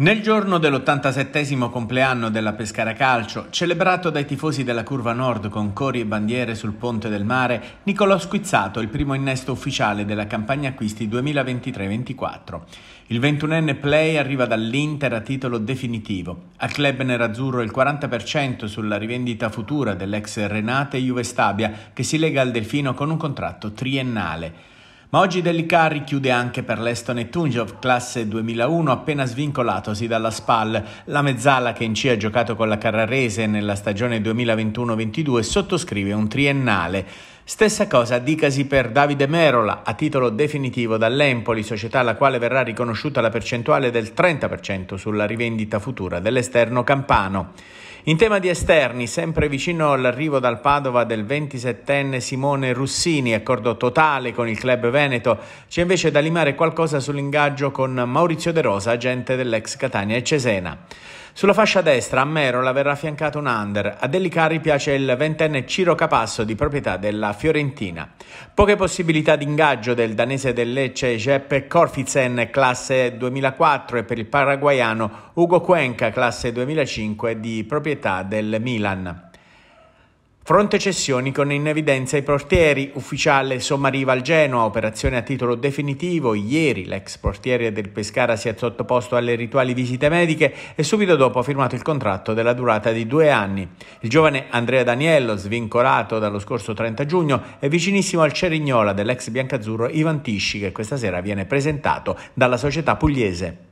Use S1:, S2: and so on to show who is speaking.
S1: Nel giorno dell'87 compleanno della Pescara Calcio, celebrato dai tifosi della Curva Nord con cori e bandiere sul Ponte del Mare, Nicolò Squizzato, il primo innesto ufficiale della campagna acquisti 2023-24. Il 21enne play arriva dall'Inter a titolo definitivo. Al club nerazzurro il 40% sulla rivendita futura dell'ex Renate Juve Stabia, che si lega al Delfino con un contratto triennale. Ma oggi Delicari chiude anche per l'Estone Tunjov, classe 2001, appena svincolatosi dalla SPAL. La mezzala che in C ha giocato con la Carrarese nella stagione 2021-22 sottoscrive un triennale. Stessa cosa dicasi per Davide Merola, a titolo definitivo dall'Empoli, società alla quale verrà riconosciuta la percentuale del 30% sulla rivendita futura dell'esterno campano. In tema di esterni, sempre vicino all'arrivo dal Padova del 27enne Simone Russini, accordo totale con il club veneto, c'è invece da limare qualcosa sull'ingaggio con Maurizio De Rosa, agente dell'ex Catania e Cesena. Sulla fascia destra a Merola verrà affiancato un under. A Delicari piace il ventenne Ciro Capasso di proprietà della Fiorentina. Poche possibilità di ingaggio del danese del Lecce Jeppe Corfizen classe 2004 e per il paraguayano Ugo Cuenca classe 2005 di proprietà del Milan. Fronte cessioni con in evidenza i portieri, ufficiale sommariva al Genoa, operazione a titolo definitivo, ieri l'ex portiere del Pescara si è sottoposto alle rituali visite mediche e subito dopo ha firmato il contratto della durata di due anni. Il giovane Andrea Daniello, svincolato dallo scorso 30 giugno, è vicinissimo al Cerignola dell'ex biancazzurro Ivan Tisci che questa sera viene presentato dalla società pugliese.